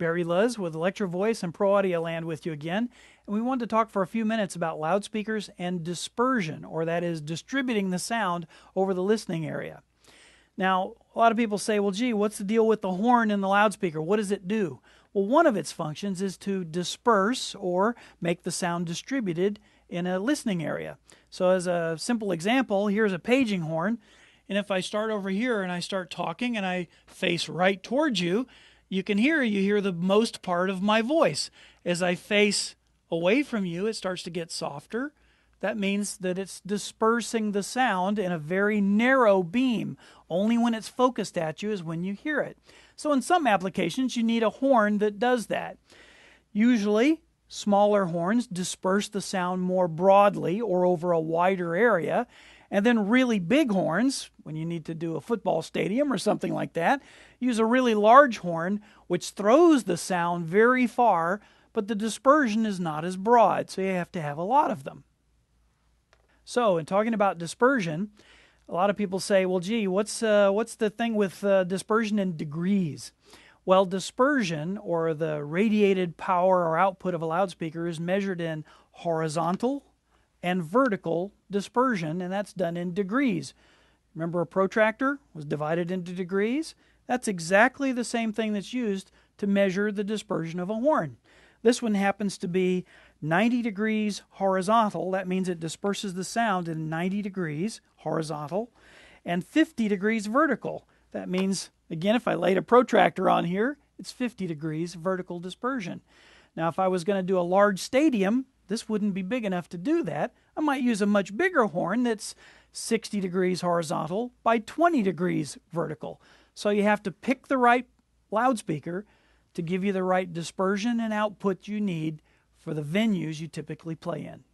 Barry Luz with Electro Voice and Pro Audio Land with you again. And we wanted to talk for a few minutes about loudspeakers and dispersion, or that is, distributing the sound over the listening area. Now, a lot of people say, well, gee, what's the deal with the horn in the loudspeaker? What does it do? Well, one of its functions is to disperse or make the sound distributed in a listening area. So, as a simple example, here's a paging horn. And if I start over here and I start talking and I face right towards you, you can hear, you hear the most part of my voice. As I face away from you, it starts to get softer. That means that it's dispersing the sound in a very narrow beam. Only when it's focused at you is when you hear it. So, in some applications, you need a horn that does that. Usually, smaller horns disperse the sound more broadly or over a wider area. And then really big horns, when you need to do a football stadium or something like that, use a really large horn, which throws the sound very far, but the dispersion is not as broad, so you have to have a lot of them. So, in talking about dispersion, a lot of people say, well, gee, what's, uh, what's the thing with uh, dispersion in degrees? Well, dispersion, or the radiated power or output of a loudspeaker, is measured in horizontal and vertical dispersion, and that's done in degrees. Remember, a protractor was divided into degrees? That's exactly the same thing that's used to measure the dispersion of a horn. This one happens to be 90 degrees horizontal. That means it disperses the sound in 90 degrees horizontal and 50 degrees vertical. That means, again, if I laid a protractor on here, it's 50 degrees vertical dispersion. Now, if I was going to do a large stadium, this wouldn't be big enough to do that. I might use a much bigger horn that's 60 degrees horizontal by 20 degrees vertical. So you have to pick the right loudspeaker to give you the right dispersion and output you need for the venues you typically play in.